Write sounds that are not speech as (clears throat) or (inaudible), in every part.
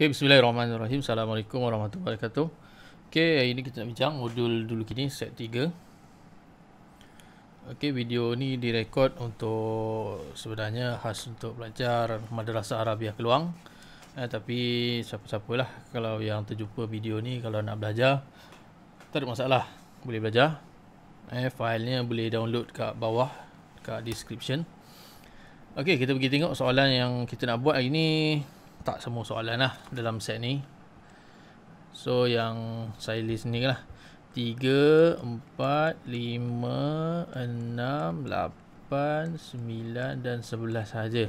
Okay, bismillahirrahmanirrahim. Assalamualaikum warahmatullahi wabarakatuh. Okay, hari ini kita nak bincang modul dulu kini, set 3. Okay, video ni direkod untuk sebenarnya khas untuk pelajar Madrasah Arabiah Keluang. Eh, tapi siapa siapa lah kalau yang terjumpa video ni kalau nak belajar tak ada masalah boleh belajar eh filenya boleh download kat bawah kat description okey kita pergi tengok soalan yang kita nak buat hari ni tak semua soalan lah dalam set ni So yang saya list ni lah 3, 4, 5, 6, 8, 9 dan 11 saja.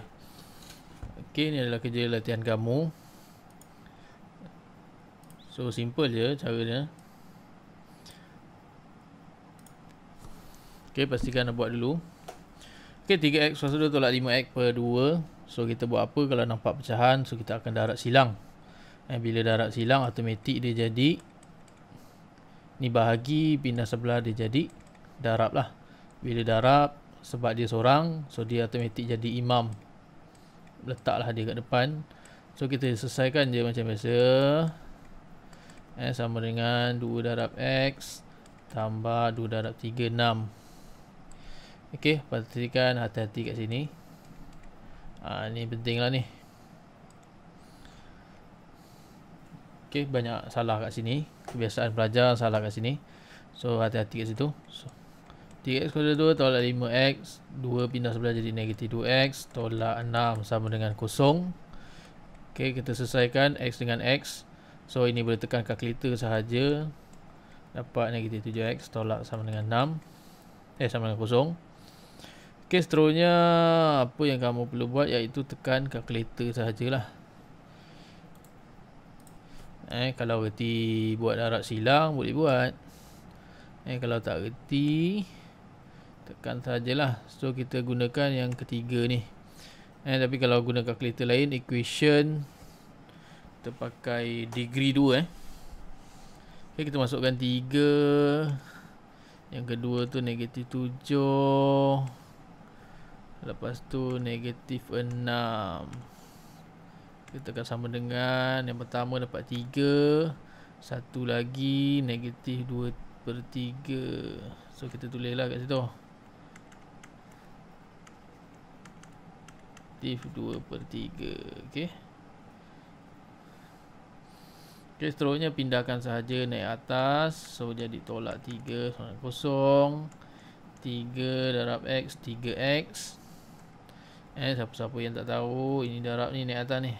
Okay ni adalah kerja latihan kamu So simple je caranya Okay pastikan nak buat dulu Okay 3x plus 2 tolak 5x per 2 So kita buat apa kalau nampak pecahan So kita akan darat silang eh, Bila darat silang automatik dia jadi Ni bahagi pindah sebelah dia jadi Darab lah Bila darab sebab dia seorang So dia automatik jadi imam Letaklah dia kat depan So kita selesaikan je macam biasa eh, Sama dengan 2 darab X Tambah 2 darab 3 6 Okey, pastikan hati-hati kat sini. Ah ni pentinglah ni. Okay, banyak salah kat sini. Kebiasaan pelajar salah kat sini. So hati-hati kat situ. So 3x kuadrat 2 tolak 5x 2 pindah sebelah jadi negatif 2x Tolak 6 sama dengan kosong Okay, kita selesaikan x dengan x So ini boleh tekan kalkulator sahaja Dapat negatif 7x Tolak sama dengan 6 Eh sama dengan kosong Okay, seterusnya apa yang kamu perlu buat iaitu tekan calculator sahajalah. Eh, kalau reti buat darat silang boleh buat. Eh, kalau tak reti tekan sahajalah. So, kita gunakan yang ketiga ni. Eh, tapi kalau guna calculator lain, equation kita pakai degree 2 eh. Okay, kita masukkan 3. Yang kedua tu negatif 7. Lepas tu negatif 6 Kita akan sama dengan Yang pertama dapat 3 Satu lagi negatif 2 per 3 So kita tulis lah kat situ Negatif 2 per 3 Okay Okay, seterusnya pindahkan sahaja naik atas So, jadi tolak 3 kosong 3 darab X 3X Eh, siapa-siapa yang tak tahu, ini darab ni naik atas ni.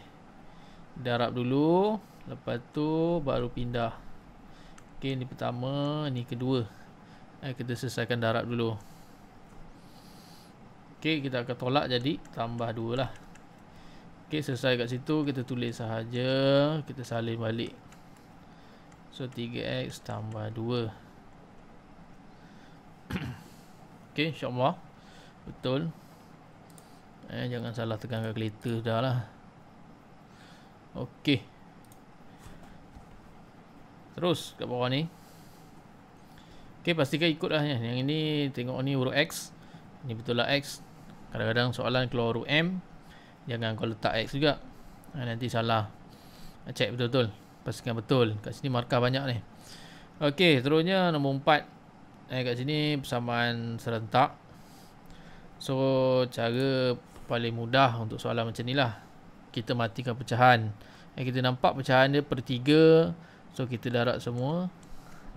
Darab dulu, lepas tu baru pindah. Okey, ni pertama, ni kedua. Eh, kita selesaikan darab dulu. Okey, kita akan tolak jadi tambah dua lah. Okey, selesai kat situ, kita tulis sahaja. Kita salin balik. So, 3X tambah dua. (coughs) okey, insyaAllah. Betul eh, jangan salah tekan calculator dah lah ok terus kat bawah ni Okey pastikan ikut lah yang ini tengok ni huruf X Ini betul lah X kadang-kadang soalan keluar huruf M jangan kau letak X juga eh, nanti salah ha, check betul-betul pastikan betul kat sini markah banyak ni Okey, terusnya nombor 4 eh, kat sini persamaan serentak So cara paling mudah untuk soalan macam ni lah kita matikan pecahan eh, kita nampak pecahan dia per tiga, so kita darat semua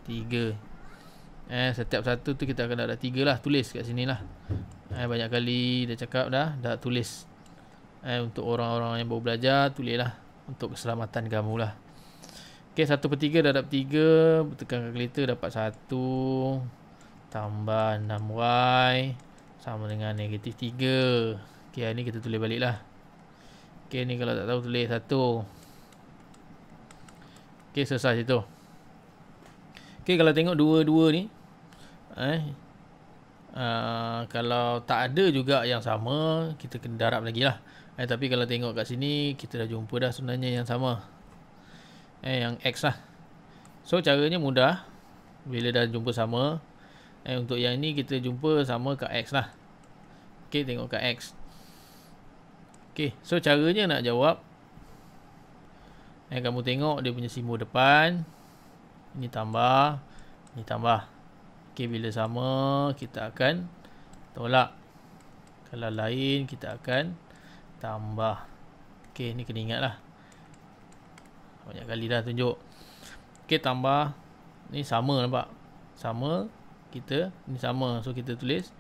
tiga. eh, setiap satu tu kita akan darat tiga lah tulis kat sini lah eh, banyak kali dah cakap dah dah tulis eh, untuk orang-orang yang baru belajar tulis lah untuk keselamatan kamu lah ok satu per tiga darat 3 tekan kalkulator dapat satu. tambah 6y sama dengan negatif 3 Ok, ni kita tulis balik lah Ok, ni kalau tak tahu tulis satu Ok, selesai situ Ok, kalau tengok dua-dua ni eh, uh, Kalau tak ada juga yang sama Kita kena darab lagi lah eh, Tapi kalau tengok kat sini Kita dah jumpa dah sebenarnya yang sama eh, Yang X lah So, caranya mudah Bila dah jumpa sama eh, Untuk yang ni kita jumpa sama kat X lah Ok, tengok kat X Okey, so caranya nak jawab eh kamu tengok dia punya simbol depan. Ini tambah, ini tambah. Okey, bila sama kita akan tolak. Kalau lain kita akan tambah. Okey, ni kena ingatlah. Banyak kali dah tunjuk. Okey, tambah. Ni sama nampak. Sama kita ni sama. So kita tulis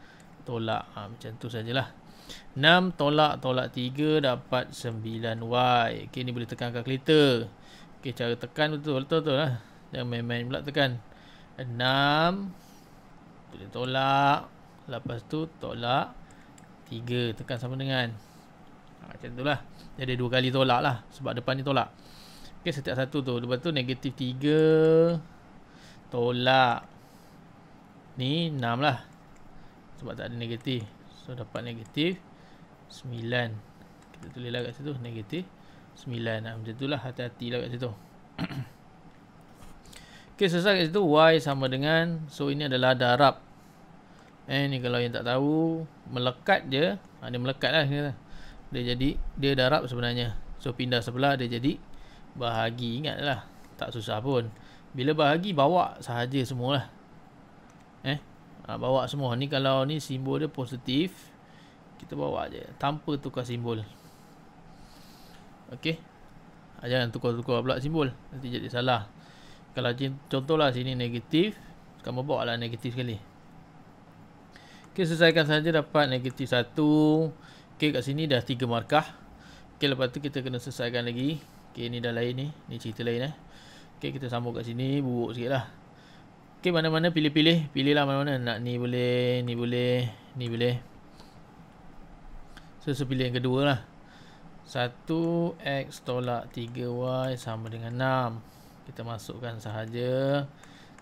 tolak. Ha, macam tu sajalah. 6 tolak tolak 3 dapat 9 Y. Okey ni boleh tekan kalkulator. Okey cara tekan betul betul betul, betul lah. Jangan main-main pula tekan. 6 boleh tolak lepas tu tolak 3 tekan sama dengan. Ha, macam lah. Jadi dua kali tolak lah sebab depan ni tolak. Okey setiap satu tu lepas tu negatif 3 tolak ni 6 lah. Sebab tak ada negatif. So dapat negatif 9 kita tulis lah kat situ negatif 9 nah, macam tu lah hati-hati lah kat situ (clears throat) ok selesai kat situ y sama dengan so ini adalah darab eh ni kalau yang tak tahu melekat je ha, dia melekat lah dia jadi dia darab sebenarnya so pindah sebelah dia jadi bahagi ingat lah tak susah pun bila bahagi bawa sahaja semualah eh ha, bawa semua ni kalau ni simbol dia positif kita bawa je tanpa tukar simbol Okey, ok ah, jangan tukar-tukar pula simbol nanti jadi salah kalau contohlah sini negatif kamu bawa lah negatif sekali Okey, selesaikan saja dapat negatif 1 Okey, kat sini dah 3 markah Okey, lepas tu kita kena selesaikan lagi Okey, ni dah lain ni ni cerita lain eh ok kita sambung kat sini buruk sikit lah ok mana-mana pilih-pilih pilihlah mana-mana nak ni boleh ni boleh ni boleh So, so pilih yang kedua lah 1x tolak 3y sama dengan 6 Kita masukkan sahaja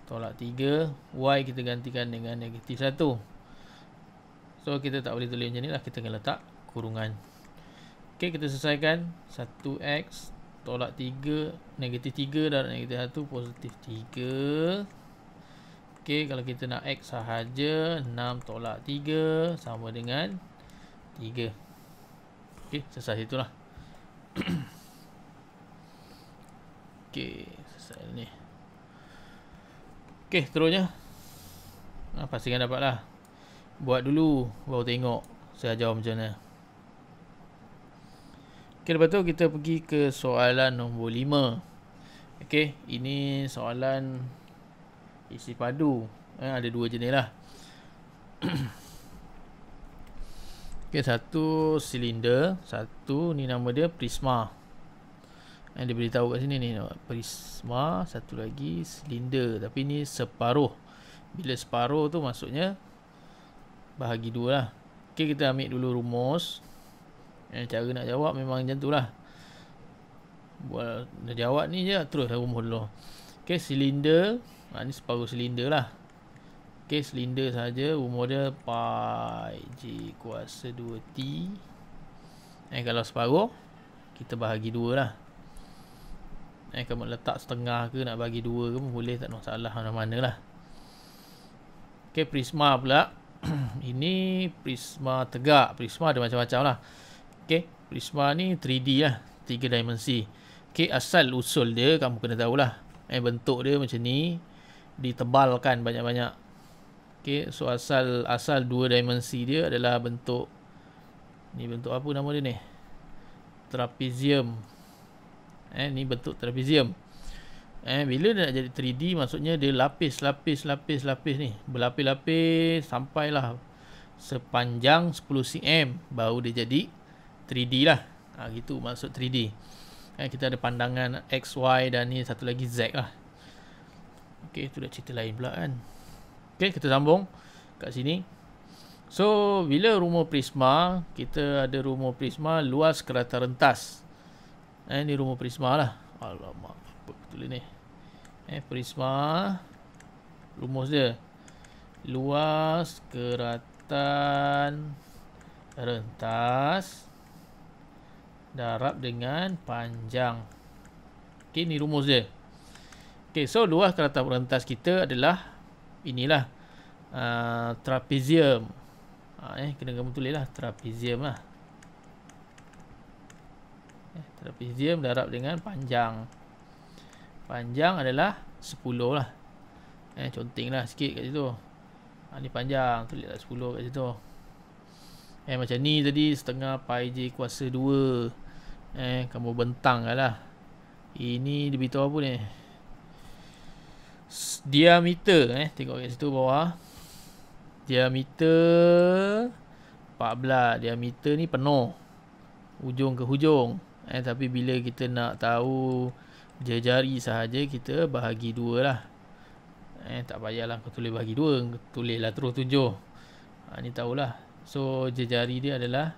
Tolak 3 Y kita gantikan dengan negatif 1 So kita tak boleh tulis macam ni lah Kita akan letak kurungan Okay kita selesaikan 1x tolak 3 Negatif 3 darab negatif 1 Positif 3 Okay kalau kita nak x sahaja 6 tolak 3 sama dengan 3 Okey, selesai lah. Okey, selesai ni. Okey, seterusnya. Ah, pastikan lah. Buat dulu baru tengok saya jawab macam mana. Okey, lepas tu kita pergi ke soalan nombor lima. Okey, ini soalan isi padu. Eh, ada dua jenis lah. (clears throat) Okey, satu silinder, satu ni nama dia prisma. Yang dia beritahu kat sini ni prisma, satu lagi silinder tapi ni separuh. Bila separuh tu maksudnya bahagi dua lah. Okey, kita ambil dulu rumus. Yang cara nak jawab memang macam itulah. Buat nak jawab ni je terus rumus dulu. Okey, silinder, ha, ni separuh silinder lah. Okey, silinder saja umur dia pi j kuasa 2t. Eh kalau separuh kita bahagi 2 lah. Eh kalau letak setengah ke nak bagi 2 ke pun boleh tak ada masalah mana lah. Okey, prisma pula. (clears throat) Ini prisma tegak, prisma ada macam-macam lah. Okey, prisma ni 3D lah, 3 dimensi. Okey, asal usul dia kamu kena tahulah. Eh bentuk dia macam ni ditebalkan banyak-banyak Okey, so asal asal dua dimensi dia adalah bentuk ni bentuk apa nama dia ni? Trapezium. Eh, ni bentuk trapezium. Eh, bila dia nak jadi 3D maksudnya dia lapis lapis lapis lapis ni, berlapis-lapis sampailah sepanjang 10 cm baru dia jadi 3D lah. Ah ha, gitu maksud 3D. Eh, kita ada pandangan x, y dan ni satu lagi Z lah. Okey, tu dah cerita lain pula kan. Okay, kita sambung kat sini. So, bila rumah prisma, kita ada rumah prisma luas kerata rentas. Eh, ni rumah prisma lah. Alamak, apa betul ni? Eh, prisma. Rumus dia. Luas keratan rentas darab dengan panjang. Okay, ni rumus dia. Okay, so luas keratan rentas kita adalah inilah uh, trapezium uh, eh kena kamu tulis lah trapezium lah eh, trapezium darab dengan panjang panjang adalah 10 lah eh conteng lah sikit kat situ ha, ni panjang tulis lah 10 kat situ eh macam ni tadi setengah pi j kuasa 2 eh kamu bentang lah ini lebih tahu apa ni diameter eh tengok kat situ bawah diameter 14 diameter ni penuh hujung ke hujung eh tapi bila kita nak tahu jari sahaja kita bahagi dua lah eh tak payahlah kau tulis bahagi dua, 2 lah terus 7 ha, ni tahulah so jari dia adalah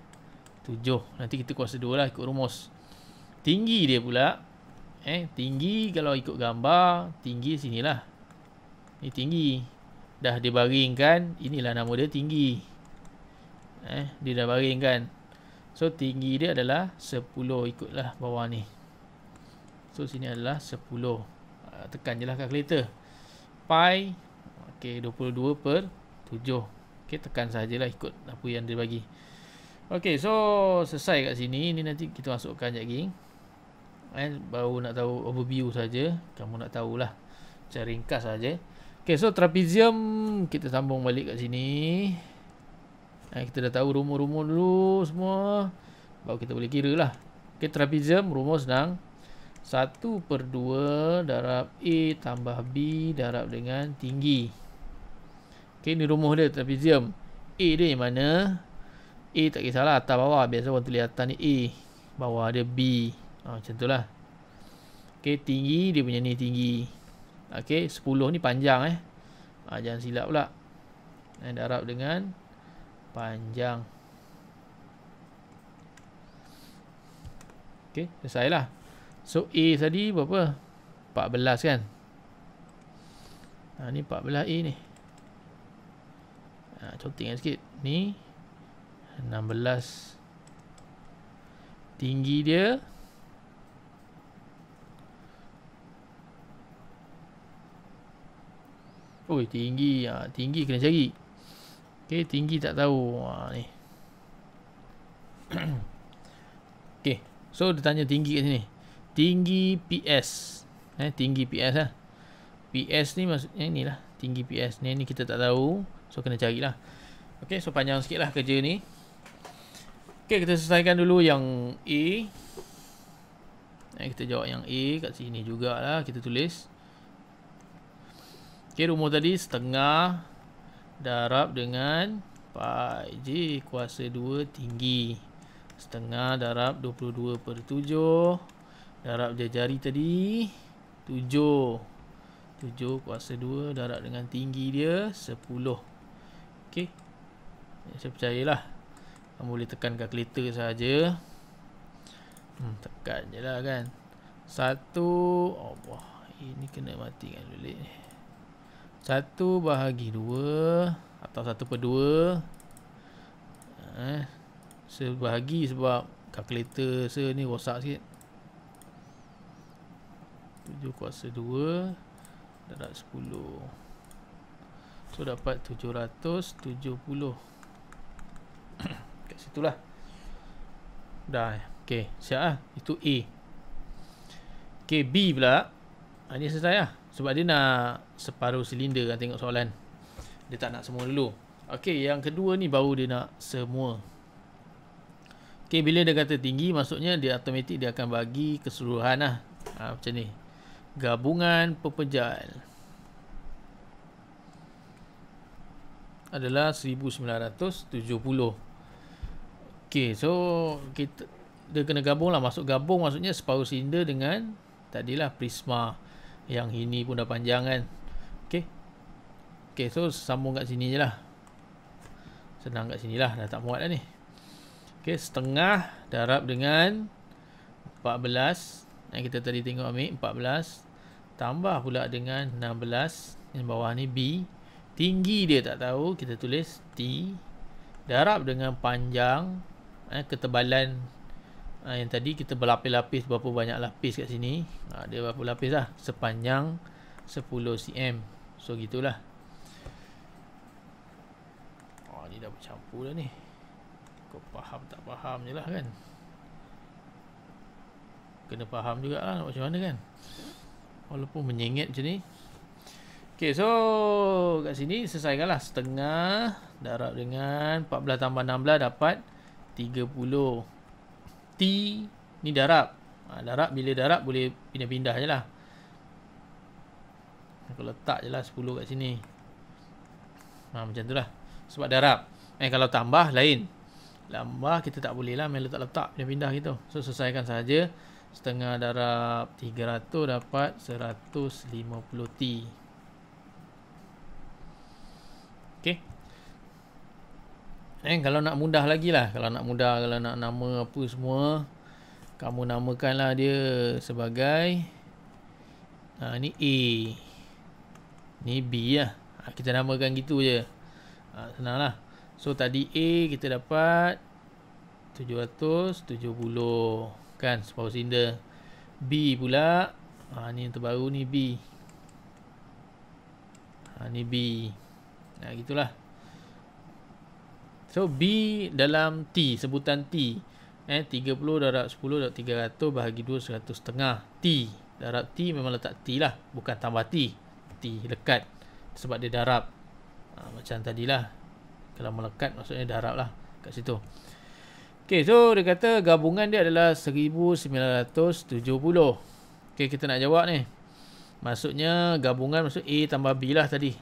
7 nanti kita kuasa 2 lah ikut rumus tinggi dia pula Eh, tinggi kalau ikut gambar, tinggi sinilah. Ni tinggi. Dah dibaringkan, inilah nama dia tinggi. Eh, dia dah baringkan. So tinggi dia adalah 10 ikutlah bawah ni. So sini adalah 10. Ah, tekan jelah kalkulator. Pi okey 22 per 7. Okey tekan sajalah ikut apa yang dia bagi. Okey, so selesai kat sini. Ini nanti kita masukkan jap lagi eh, baru nak tahu overview saja kamu nak tahulah cara ringkas saja okey so trapezium kita sambung balik kat sini eh, kita dah tahu rumus-rumus dulu semua baru kita boleh kira lah okey trapezium rumus senang 1 per 2 darab A tambah B darab dengan tinggi Okey, ni rumus dia trapezium A dia yang mana A tak kisahlah atas bawah Biasa orang tulis atas ni A Bawah dia B ha, Macam tu lah Okay tinggi dia punya ni tinggi Okay 10 ni panjang eh ha, Jangan silap pula And darab dengan Panjang Okay selesai lah So A tadi berapa 14 kan ha, Ni 14 A ni ha, Conteng sikit Ni 16 Tinggi dia Oh tinggi ha, Tinggi kena cari Okay tinggi tak tahu ha, ni. (clears throat) okay So dia tanya tinggi kat sini Tinggi PS eh, Tinggi PS lah PS ni maksudnya eh, ni lah Tinggi PS ni, ni kita tak tahu So kena carilah Okay so panjang sikit lah kerja ni Okay kita selesaikan dulu yang A eh, Kita jawab yang A kat sini jugalah Kita tulis Okay, rumus tadi setengah darab dengan Pak J kuasa 2 tinggi. Setengah darab 22 per 7. Darab jari-jari tadi 7. 7 kuasa 2 darab dengan tinggi dia 10. Okay. Saya percayalah. Kamu boleh tekan kalkulator sahaja. Hmm, tekan je lah kan. satu. Oh, wah. Ini kena matikan dulu ni. Satu bahagi dua atau satu per dua, eh, sebahagi sebab kalkulator saya ni rosak sikit Tujuh kuasa dua darab sepuluh. so dapat tujuh 770 (coughs) kat situ lah dah eh. okay, siap lah itu A ok B pula Ha, ini selesai lah. Sebab dia nak separuh silinder kan tengok soalan. Dia tak nak semua dulu. Okey, yang kedua ni baru dia nak semua. Okey, bila dia kata tinggi, maksudnya dia automatik dia akan bagi keseluruhan lah. Ha, macam ni. Gabungan pepejal. Adalah 1970. Okey, so kita dia kena gabung lah. Masuk gabung maksudnya separuh silinder dengan tadilah prisma. Prisma yang ini pun dah panjang kan okey okey so sambung kat sini je lah, senang kat sini lah, dah tak muat dah ni okey setengah darab dengan 14 yang kita tadi tengok ambil 14 tambah pula dengan 16 yang bawah ni b tinggi dia tak tahu kita tulis t darab dengan panjang eh, ketebalan ha, yang tadi kita berlapis-lapis berapa banyak lapis kat sini ha, dia berapa lapis lah sepanjang 10 cm so gitulah oh, ni dah bercampur dah ni kau faham tak faham je lah kan kena faham lah macam mana kan walaupun menyengit macam ni Okay, so kat sini selesaikan lah setengah darab dengan 14 tambah 16 dapat 30. T ni darab. Ha, darab bila darab boleh pindah-pindah je lah. Aku letak je lah 10 kat sini. Ha, macam tu lah. Sebab darab. Eh kalau tambah lain. Tambah kita tak boleh lah main letak-letak pindah-pindah gitu. So selesaikan saja Setengah darab 300 dapat 150 T. Okay. Eh, kalau nak mudah lagi lah. Kalau nak mudah, kalau nak nama apa semua. Kamu namakanlah dia sebagai. Ha, ni A. Ni B lah. Ha, kita namakan gitu je. Ha, ah, senang lah. So tadi A kita dapat 770 kan power cylinder. B pula. Ha, ni yang terbaru ni B. Ha, ni B. Nah, ha, gitulah. So B dalam T sebutan T eh 30 darab 10 darab 300 bahagi 2 100 setengah T darab T memang letak T lah bukan tambah T T lekat sebab dia darab ha, macam tadilah kalau melekat maksudnya darab lah kat situ Okay, so dia kata gabungan dia adalah 1970. Okay, kita nak jawab ni. Maksudnya gabungan maksud A tambah B lah tadi.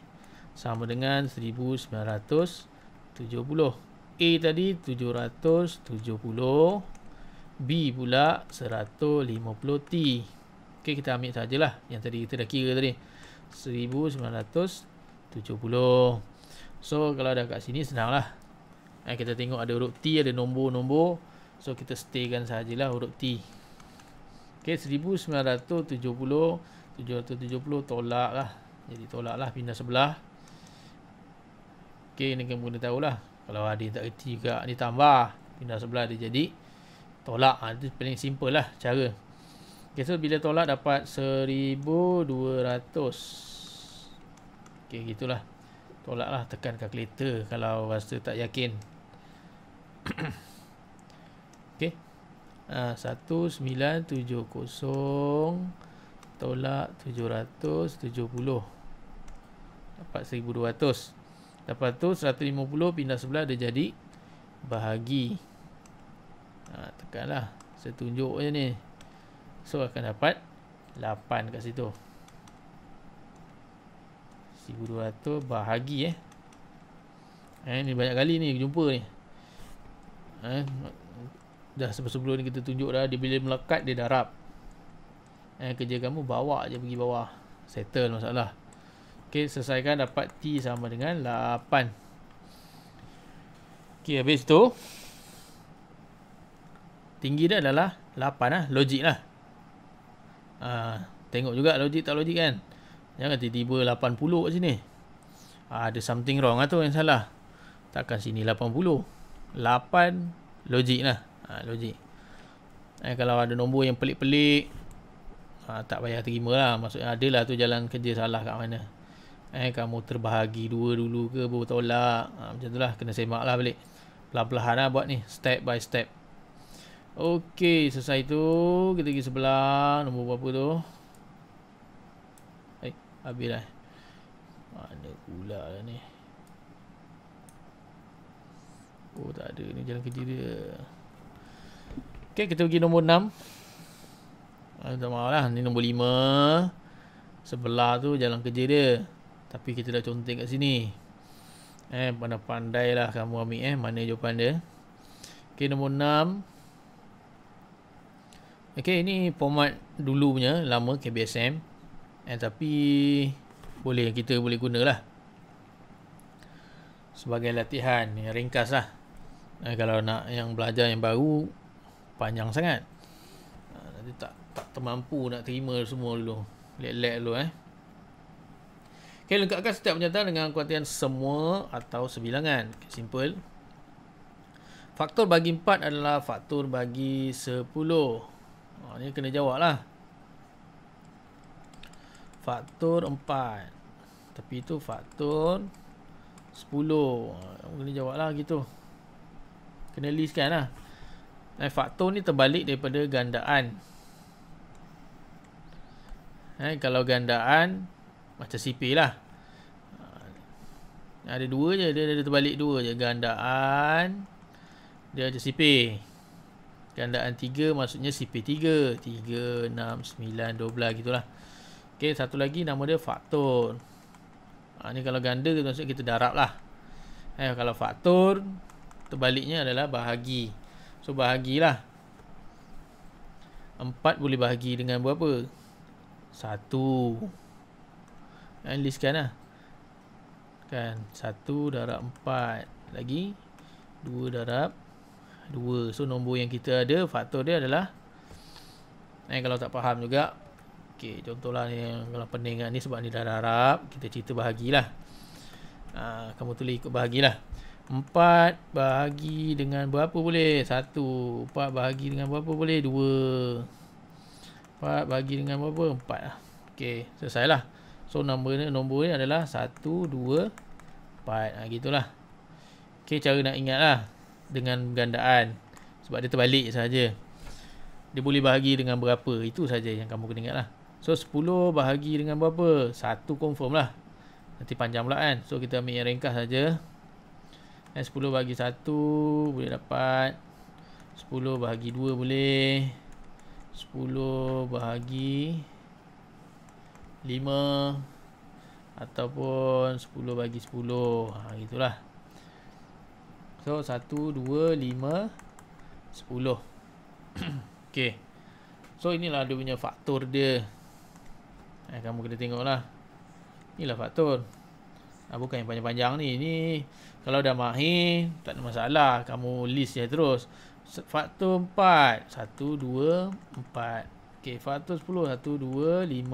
Sama dengan 1970. 170 A tadi 770 B pula 150 T Ok kita ambil sajalah yang tadi kita dah kira tadi 1970 So kalau dah kat sini senanglah eh, Kita tengok ada huruf T ada nombor-nombor So kita staykan sajalah huruf T Ok 1970 770 tolak lah Jadi tolak lah pindah sebelah Okey, ini kamu kena tahulah. Kalau ada yang tak reti juga, ni tambah. Pindah sebelah dia jadi tolak. Ha, itu paling simple lah cara. Okey, so bila tolak dapat 1200. Okey, gitulah. Tolaklah tekan kalkulator kalau rasa tak yakin. (coughs) Okey. Ha, 1970 tolak 770 dapat 1200 Lepas tu 150 pindah sebelah dia jadi bahagi. Ha, tekanlah. Saya tunjuk je ni. So akan dapat 8 kat situ. 1200 bahagi eh. Eh ni banyak kali ni jumpa ni. Eh dah sebelum-sebelum ni kita tunjuk dah dia bila melekat dia darab. Eh kerja kamu bawa je pergi bawah. Settle masalah. Okey, selesaikan dapat T sama dengan 8. Okey, habis tu tinggi dia adalah 8 lah, logik lah. Ha, tengok juga logik tak logik kan. Jangan tiba-tiba 80 kat sini. Ha, ada something wrong lah tu yang salah. Takkan sini 80. 8 logik lah. Ha, logik. Eh, kalau ada nombor yang pelik-pelik, ha, tak payah terima lah. Maksudnya adalah tu jalan kerja salah kat mana eh kamu terbahagi dua dulu ke baru tolak ha, macam tu lah kena semak lah balik pelan-pelan lah buat ni step by step ok selesai tu kita pergi sebelah nombor berapa tu eh habis lah mana pula lah ni oh tak ada ni jalan kerja dia ok kita pergi nombor enam. Ah, tak maaf lah. Ni nombor lima. Sebelah tu jalan kerja dia. Tapi kita dah conteng kat sini Eh mana pandai lah kamu Amik eh Mana jawapan dia Okay nombor 6 Okay ini format dulu punya Lama KBSM Eh tapi Boleh kita boleh guna lah. Sebagai latihan Yang ringkas lah eh, Kalau nak yang belajar yang baru Panjang sangat ah, Nanti tak tak termampu nak terima semua dulu Let-let dulu eh Okay, lengkapkan setiap penyataan dengan kuantian semua atau sebilangan. Okay, simple. Faktor bagi 4 adalah faktor bagi 10. Oh, ini kena jawab lah. Faktor 4. Tapi itu faktor 10. Ha, kena jawab lah gitu. Kena list kan lah. Eh, faktor ni terbalik daripada gandaan. Eh, kalau gandaan... Macam CP lah Ada dua je Dia ada terbalik dua je Gandaan Dia macam CP. Gandaan tiga Maksudnya CP tiga Tiga, enam, sembilan, dua belah Gitu lah Okay, satu lagi Nama dia faktor ha, Ni kalau ganda Maksudnya kita darab lah eh, Kalau faktor Terbaliknya adalah bahagi So, bahagilah Empat boleh bahagi dengan berapa? satu enlistkan lah kan satu darab empat lagi dua darab dua so nombor yang kita ada faktor dia adalah eh kalau tak faham juga okey contohlah ni kalau pening kan ni sebab ni dah darab kita cerita bahagilah ha, kamu tulis ikut bahagilah empat bahagi dengan berapa boleh? satu, 4 bahagi dengan berapa boleh? dua, 4 bahagi dengan berapa? empat lah Okay, selesailah so, So nombor ni nombor ni adalah 1 2 4 ah ha, gitulah. Okey cara nak ingatlah dengan gandaan sebab dia terbalik saja. Dia boleh bahagi dengan berapa? Itu saja yang kamu kena ingatlah. So 10 bahagi dengan berapa? 1 confirm lah. Nanti panjang pula kan. So kita ambil yang ringkas saja. Eh 10 bahagi 1 boleh dapat 10 bahagi 2 boleh 10 bahagi 5 ataupun 10 bagi 10 ha gitulah so 1 2 5 10 okey so inilah dia punya faktor dia eh kamu kena tengoklah inilah faktor ah bukan yang panjang-panjang ni ni kalau dah mahir tak ada masalah kamu list je terus faktor 4 1 2 4 Okey, faktor 10 1 2 5 10.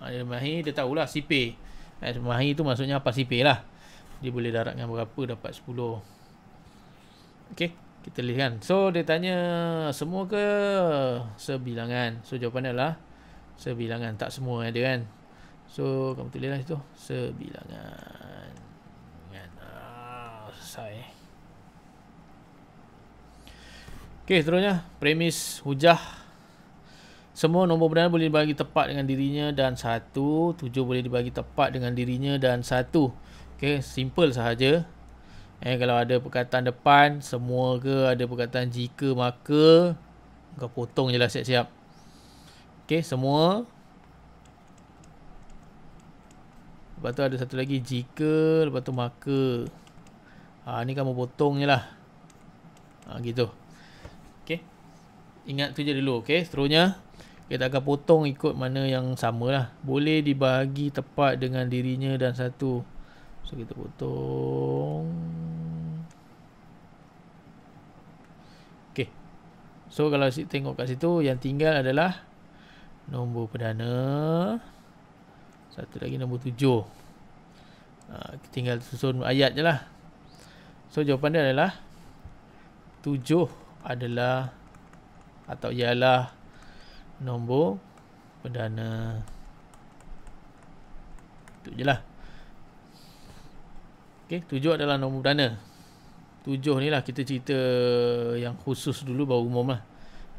Ah ya mahir dia tahulah CP. Eh, ah, mahir tu maksudnya apa CP lah. Dia boleh darat dengan berapa dapat 10. Okey, kita lihat kan. So dia tanya semua ke sebilangan. So jawapannya lah sebilangan tak semua ada kan. So kamu lah situ sebilangan. Kan. Ah, selesai. Eh. Okey, seterusnya premis hujah semua nombor benar boleh dibagi tepat dengan dirinya dan satu. Tujuh boleh dibagi tepat dengan dirinya dan satu. Okay, simple sahaja. Eh, kalau ada perkataan depan, semua ke, ada perkataan jika, maka. Kau potong je lah siap-siap. Okay, semua. Lepas tu ada satu lagi jika, lepas tu maka. Ha, ni kamu potong je lah. Ha, gitu. Okay. Ingat tu je dulu. Okay, seterusnya. Okay kita akan potong ikut mana yang samalah boleh dibagi tepat dengan dirinya dan satu so kita potong Okay, so kalau si tengok kat situ yang tinggal adalah nombor perdana satu lagi nombor tujuh ha, tinggal susun ayat je lah so jawapan dia adalah tujuh adalah atau ialah nombor perdana tu je lah ok, 7 adalah nombor perdana Tujuh ni lah kita cerita yang khusus dulu baru umum lah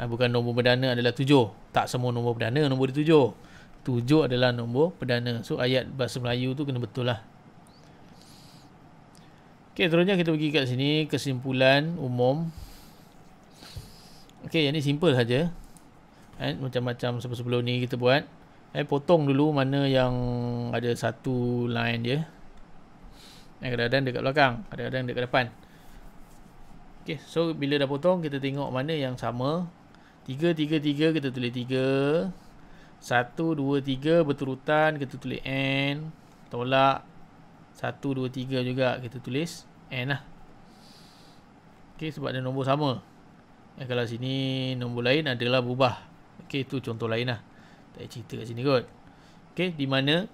ha, bukan nombor perdana adalah tujuh. tak semua nombor perdana nombor dia Tujuh 7 adalah nombor perdana so ayat bahasa Melayu tu kena betul lah ok, seterusnya kita pergi kat sini kesimpulan umum ok, ini ni simple saja eh, macam-macam sebelum-sebelum ni kita buat eh, potong dulu mana yang ada satu line dia eh, kadang-kadang dekat belakang kadang-kadang dekat depan Okay, so bila dah potong kita tengok mana yang sama 3-3-3 kita tulis 3 1 2-3 berturutan kita tulis N tolak 1-2-3 juga kita tulis N lah ok sebab dia nombor sama Eh, kalau sini nombor lain adalah berubah Okey, itu contoh lain lah. Tak cerita kat sini kot. Okey, di mana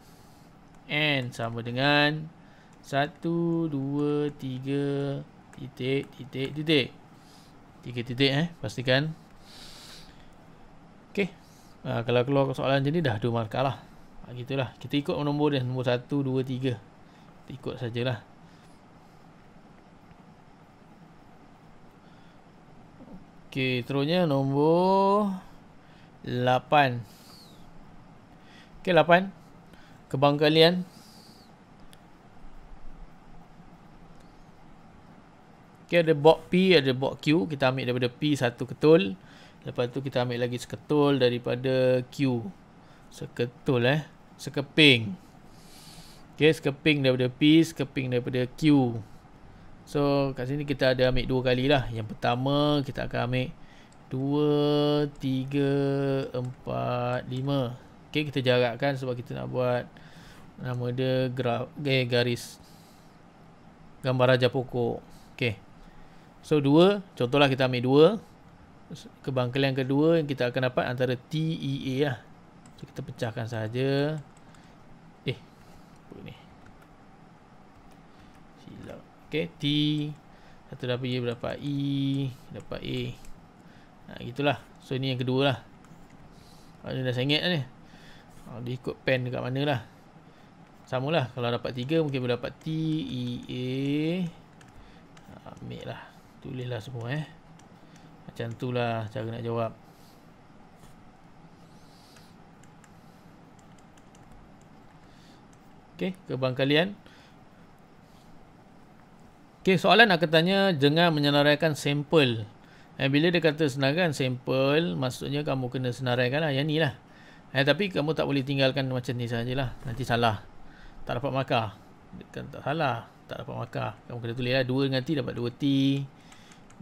n sama dengan 1, 2, 3, titik, titik, titik. tiga titik eh, pastikan. Okey, uh, kalau keluar soalan macam ni dah dua markah lah. Ha, gitulah. Kita ikut nombor dia, nombor 1, 2, 3. Kita ikut sajalah. Okey, terusnya nombor... Lapan. Okey, lapan. Kebang kalian. Okey, ada bot P, ada bot Q. Kita ambil daripada P satu ketul. Lepas tu kita ambil lagi seketul daripada Q. Seketul eh. Sekeping. Okey, sekeping daripada P, sekeping daripada Q. So, kat sini kita ada ambil dua kali lah. Yang pertama, kita akan ambil Dua, tiga, empat, lima. ok kita jarakkan sebab kita nak buat nama dia graf, eh, garis gambar raja pokok ok so dua. contohlah kita ambil 2 kebangkalan kedua yang kita akan dapat antara T, E, A lah so, kita pecahkan saja. eh apa ni silap ok T satu dapat E Berapa E dapat A Ha, gitulah. So ini yang kedua lah. Ha, ini dah sengit lah ni. Ha, dia ikut pen dekat mana lah. Sama lah. Kalau dapat tiga mungkin boleh dapat T, E, A. Ha, make lah. Tulis lah semua eh. Macam tu lah cara nak jawab. Okay, kebang kalian. Okay, soalan nak tanya dengan menyenaraikan sampel Eh, bila dia kata senaraikan sampel, maksudnya kamu kena senaraikan lah yang ni lah. Eh, tapi kamu tak boleh tinggalkan macam ni sajalah. Nanti salah. Tak dapat markah. Kan tak salah. Tak dapat markah. Kamu kena tulis lah. 2 dengan T dapat 2 T.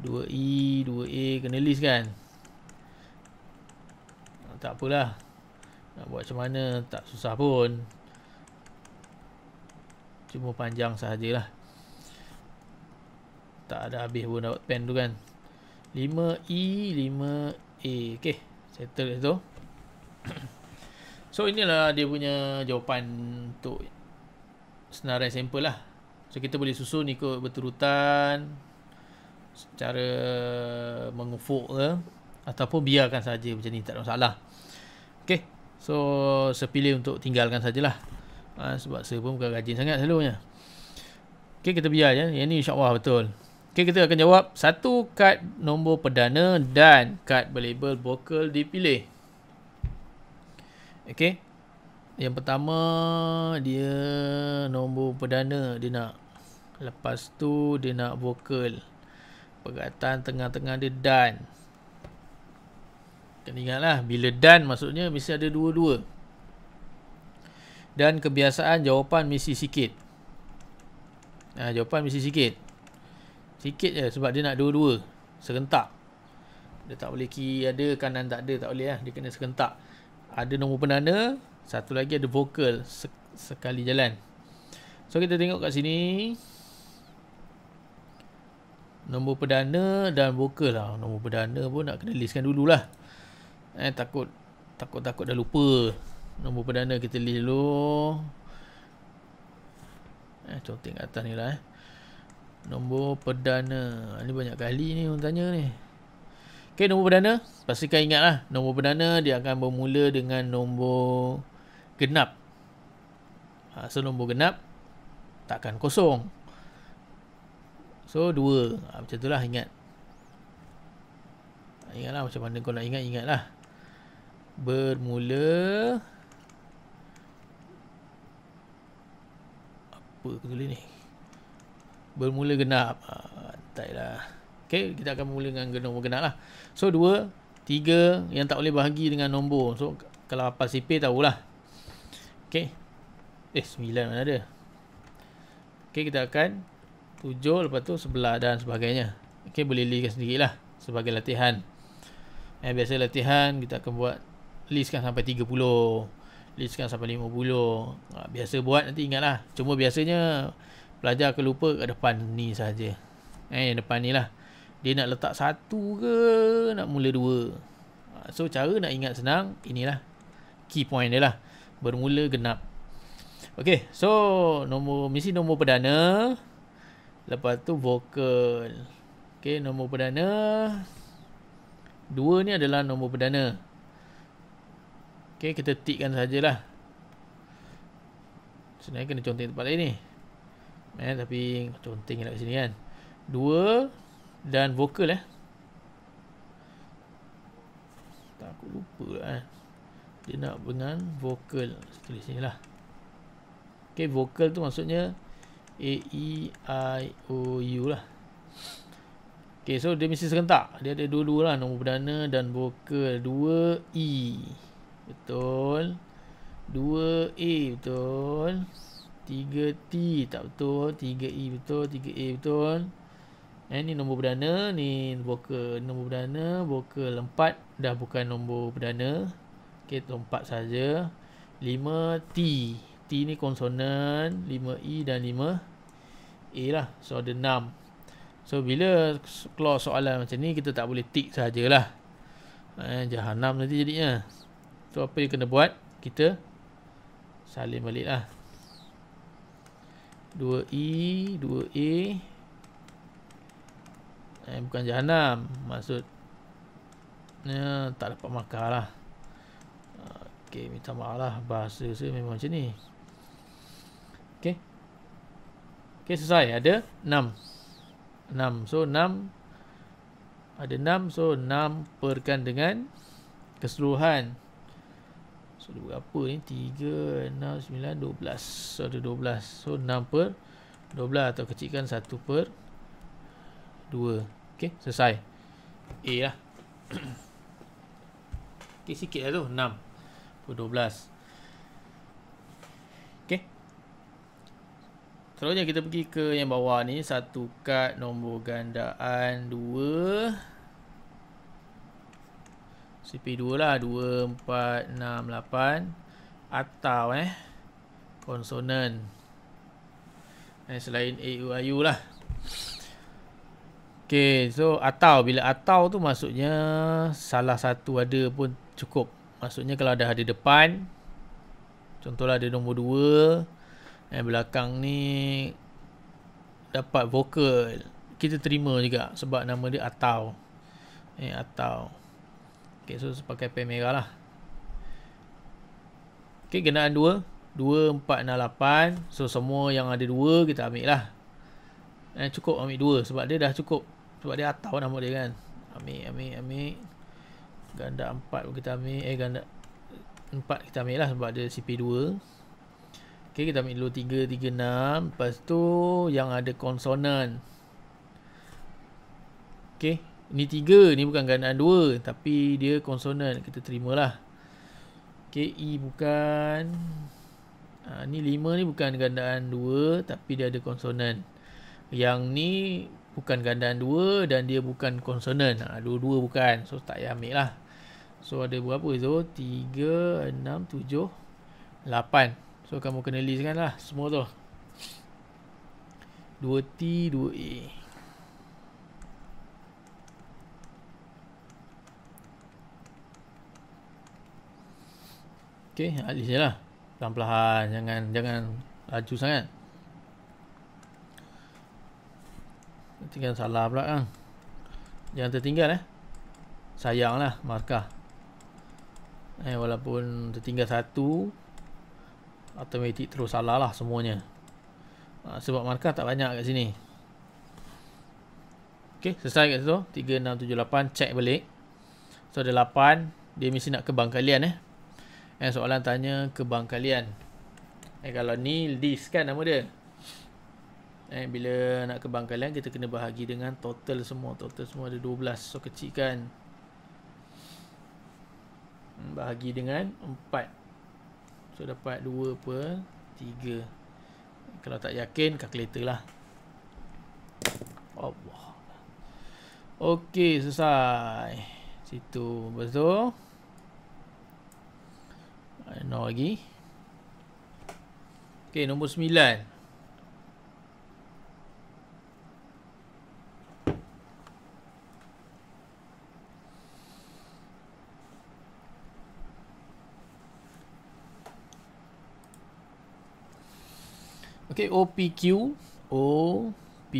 2 E, 2 A. Kena list kan. Tak apalah. Nak buat macam mana. Tak susah pun. Cuma panjang sahajalah. Tak ada habis pun dapat pen tu kan. 5E, 5A. Okay. Settle itu. so, inilah dia punya jawapan untuk senarai sampel lah. So, kita boleh susun ikut berturutan secara mengufuk ke. Ataupun biarkan saja macam ni. Tak ada masalah. Okay. So, sepilih untuk tinggalkan sajalah. Ha, sebab saya pun bukan rajin sangat selalunya. Okay, kita biar je. Ya. Yang ni insyaAllah betul. Okay, kita akan jawab satu kad nombor perdana dan kad berlabel vokal dipilih. Okay, Yang pertama dia nombor perdana dia nak. Lepas tu dia nak vokal. Perkataan tengah-tengah dia dan. Kena ingatlah bila dan maksudnya mesti ada dua-dua. Dan kebiasaan jawapan mesti sikit. Nah, jawapan mesti sikit. Sikit je sebab dia nak dua-dua Serentak Dia tak boleh kiri ada kanan tak ada tak boleh lah. Dia kena serentak Ada nombor penanda Satu lagi ada vokal sek Sekali jalan So kita tengok kat sini Nombor perdana dan vokal lah Nombor perdana pun nak kena listkan dululah Eh takut Takut-takut dah lupa Nombor perdana kita list dulu Eh conteng atas ni lah eh Nombor perdana. Ini banyak kali ni orang tanya ni. Okay, nombor perdana. Pastikan lah. Nombor perdana dia akan bermula dengan nombor genap. Ha, so, nombor genap takkan kosong. So, dua. Ha, macam lah ingat. Ingatlah macam mana kau nak ingat, ingatlah. Bermula. Apa kedua ni? bermula genap. Ha, ah, taklah. Okay, kita akan mula dengan nombor genap lah. So, 2, 3 yang tak boleh bahagi dengan nombor. So, kalau apa sipir tahulah. Okey. Eh, 9 mana ada. Okey, kita akan 7, lepas tu sebelah dan sebagainya. Okey, boleh listkan lah sebagai latihan. Eh, biasa latihan kita akan buat listkan sampai 30 listkan sampai 50 ah, biasa buat nanti ingat lah. cuma biasanya pelajar akan lupa kat depan ni saja. Eh yang depan ni lah. Dia nak letak satu ke nak mula dua. So cara nak ingat senang inilah key point dia lah. Bermula genap. Okay so nombor misi nombor perdana. Lepas tu vokal. Okay nombor perdana. Dua ni adalah nombor perdana. Okay kita tickkan sajalah. Sebenarnya kena conteng tempat lain ni eh tapi conteng nak lah sini kan dua dan vokal eh tak aku lupa lah eh. dia nak dengan vokal tulis sini lah ok vokal tu maksudnya A E I O U lah ok so dia mesti serentak dia ada dua-dua lah nombor perdana dan vokal dua E betul dua A e. betul 3T tak betul 3E betul 3A betul eh, Ni nombor perdana Ni vokal nombor perdana Vokal 4 dah bukan nombor perdana Ok tempat saja 5T T ni konsonan 5E dan 5 A lah So ada 6 So bila keluar soalan macam ni Kita tak boleh tick sajalah eh, Jahanam nanti jadinya So apa yang kena buat Kita salin balik lah 2 i 2A Eh bukan jahanam Maksudnya Tak dapat makar lah Okay minta maaf lah Bahasa saya memang macam ni Okay Okay selesai ada 6 6 so 6 Ada 6 so 6 Perkan dengan Keseluruhan So dia berapa ni 3, 6, 9, 12 So ada 12 So 6 per 12 Atau kecilkan 1 per 2 Okay selesai A lah (clears throat) Okay sikit lah tu 6 per 12 Okay Selanjutnya kita pergi ke yang bawah ni Satu kad nombor gandaan 2 CP2 lah 2468 atau eh konsonan eh selain a u i u lah Okay, so atau bila atau tu maksudnya salah satu ada pun cukup. Maksudnya kalau ada ada depan, contohlah ada nombor dua, eh, belakang ni dapat vokal. Kita terima juga sebab nama dia atau. Eh, atau. Okay, so pakai pen merah lah. Okay, kenaan 2. 2, 4, 6, 8. So, semua yang ada 2, kita ambil lah. Eh, cukup ambil 2. Sebab dia dah cukup. Sebab dia atas nama dia kan. Ambil, ambil, ambil. Ganda 4 kita ambil. Eh, ganda 4 kita ambil lah. Sebab dia CP2. Okay, kita ambil dulu 3, 3, 6. Lepas tu, yang ada konsonan. Okay. Ini tiga, ni bukan gandaan dua Tapi dia konsonan, kita terimalah K, E bukan ha, Ni lima ni bukan gandaan dua Tapi dia ada konsonan Yang ni bukan gandaan dua Dan dia bukan konsonan ha, Dua-dua bukan, so tak payah ambil lah So ada berapa tu? tiga, enam, tujuh, lapan So kamu kena listkan lah semua tu 2T, 2 e. Okay, at least lah. Pelan-pelan, jangan jangan laju sangat. Tinggal salah pula kan. Ah. Jangan tertinggal eh. Sayanglah markah. Eh, walaupun tertinggal satu, automatik terus salah lah semuanya. Ah, sebab markah tak banyak kat sini. Okay, selesai kat situ. 3, 6, 7, 8. Check balik. So, ada 8. Dia mesti nak ke bangkalian eh. Eh, soalan tanya ke kebangkalian. Eh, kalau ni list kan nama dia. Eh, bila nak kalian kita kena bahagi dengan total semua. Total semua ada 12. So, kecilkan. Hmm, bahagi dengan 4. So, dapat 2 per 3. Kalau tak yakin, calculator lah. Allah. Okey, selesai. Situ. Lepas tu. No lagi. Okey, nombor 9. Okey, OPQ. O P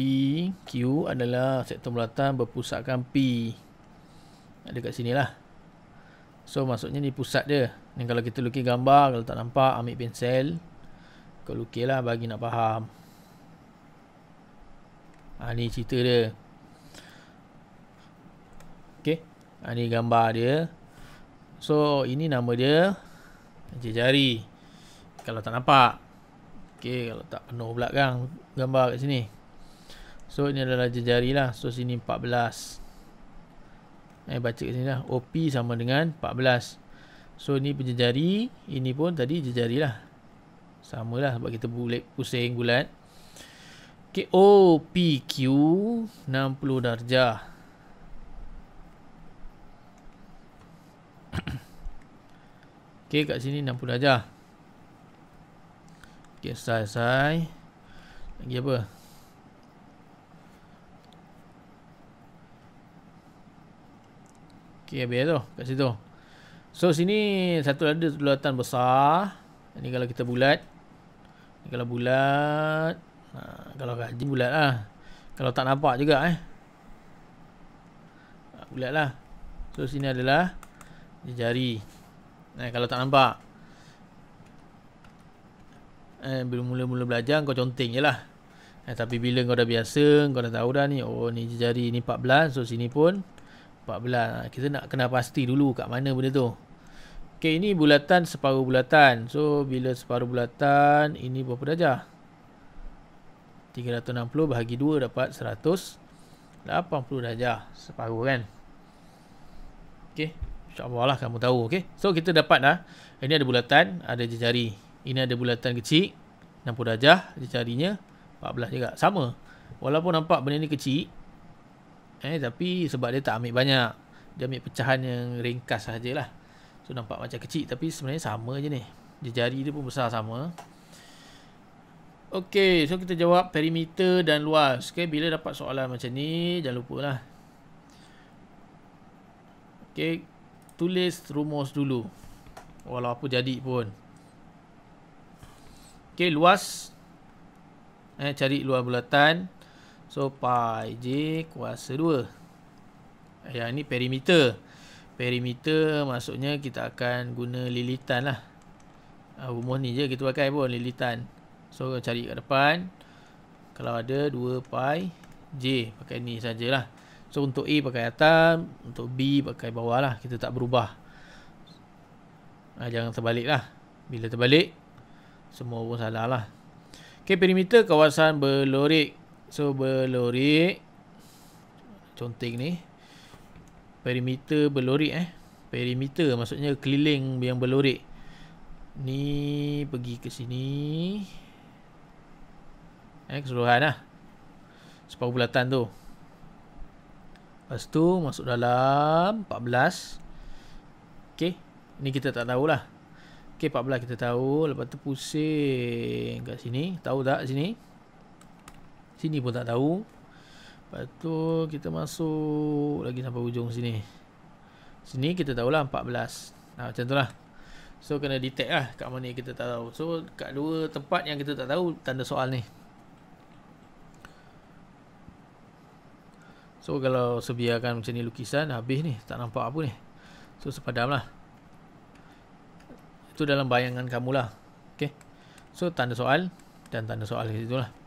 Q adalah sektor bulatan berpusatkan P. Ada kat sini lah. So maksudnya ni pusat dia. Ni kalau kita lukis gambar, kalau tak nampak, ambil pensel. Kau lukis lah bagi nak faham. Ha, ni cerita dia. Okay. Ha, ah, ni gambar dia. So, ini nama dia. Jari-jari. Kalau tak nampak. Okay, kalau tak penuh pula kan gambar kat sini. So, ini adalah jari-jari lah. So, sini 14. Eh, baca kat sini lah. OP sama dengan 14. 14. So ni punya Ini pun tadi jejari lah Sama lah sebab kita boleh pusing gulat Okay OPQ 60 darjah (coughs) Okay kat sini 60 darjah Okay selesai Lagi apa Okay habis tu kat situ So sini satu ada bulatan besar. Ini kalau kita bulat. Ini kalau bulat. Ha, kalau gaji bulat lah. Kalau tak nampak juga eh. Ha, bulat lah. So sini adalah jari. Eh, kalau tak nampak. Eh, bila mula-mula belajar kau conteng je lah. Eh, tapi bila kau dah biasa, kau dah tahu dah ni. Oh ni jari ni 14. So sini pun 14. Ha, kita nak kena pasti dulu kat mana benda tu. Okay, ini bulatan separuh bulatan. So, bila separuh bulatan, ini berapa darjah? 360 bahagi 2 dapat 180 darjah. Separuh kan? Okay. InsyaAllah lah kamu tahu. Okay. So, kita dapat dah. Ini ada bulatan, ada jejari. Ini ada bulatan kecil. 60 darjah. Jejarinya 14 juga. Sama. Walaupun nampak benda ni kecil. Eh, tapi sebab dia tak ambil banyak. Dia ambil pecahan yang ringkas sajalah. lah. So nampak macam kecil tapi sebenarnya sama je ni Jari dia pun besar sama Ok so kita jawab perimeter dan luas okay, Bila dapat soalan macam ni jangan lupa lah. Ok tulis rumus dulu Walau apa jadi pun Ok luas eh, Cari luar bulatan So pi j kuasa 2 Yang ni perimeter Perimeter Perimeter maksudnya kita akan guna lilitan lah. Ah, Rumah ni je kita pakai pun lilitan. So cari kat depan. Kalau ada 2 pi J pakai ni sajalah. So untuk A pakai atas. Untuk B pakai bawah lah. Kita tak berubah. Ah, jangan terbalik lah. Bila terbalik semua pun salah lah. Okay perimeter kawasan berlorik. So berlorik. Conteng ni perimeter belorik eh perimeter maksudnya keliling yang belorik ni pergi ke sini eh keseluruhan lah separuh bulatan tu lepas tu masuk dalam 14 ok ni kita tak tahulah ok 14 kita tahu lepas tu pusing kat sini tahu tak sini sini pun tak tahu Lepas tu kita masuk lagi sampai hujung sini. Sini kita tahu lah 14. Nah, macam tu lah. So kena detect lah kat mana kita tak tahu. So kat dua tempat yang kita tak tahu tanda soal ni. So kalau sebiarkan macam ni lukisan habis ni. Tak nampak apa ni. So sepadam lah. Itu dalam bayangan kamu lah. Okay. So tanda soal dan tanda soal itulah. lah.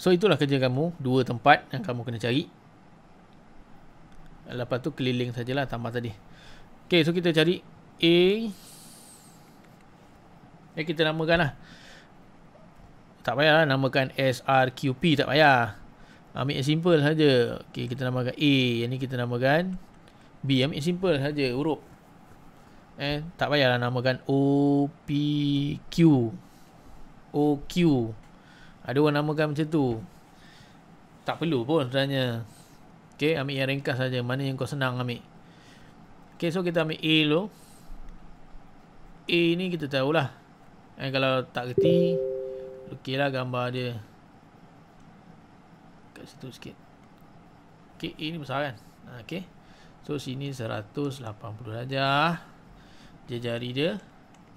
So itulah kerja kamu Dua tempat yang kamu kena cari Lepas tu keliling sajalah tambah tadi Ok so kita cari A Eh kita namakan lah Tak payah lah namakan SRQP tak payah Ambil yang simple saja. Ok kita namakan A Yang ni kita namakan B Ambil yang simple saja huruf Eh tak payahlah namakan O P Q. O Q. Ada orang namakan macam tu. Tak perlu pun sebenarnya. Okay, ambil yang ringkas saja. Mana yang kau senang ambil. Okay, so kita ambil A dulu. A ni kita tahulah. Eh, kalau tak kerti, lukilah gambar dia. Kat situ sikit. Okay, A ni besar kan? Ha, okay. So, sini 180 darjah. Jari-jari dia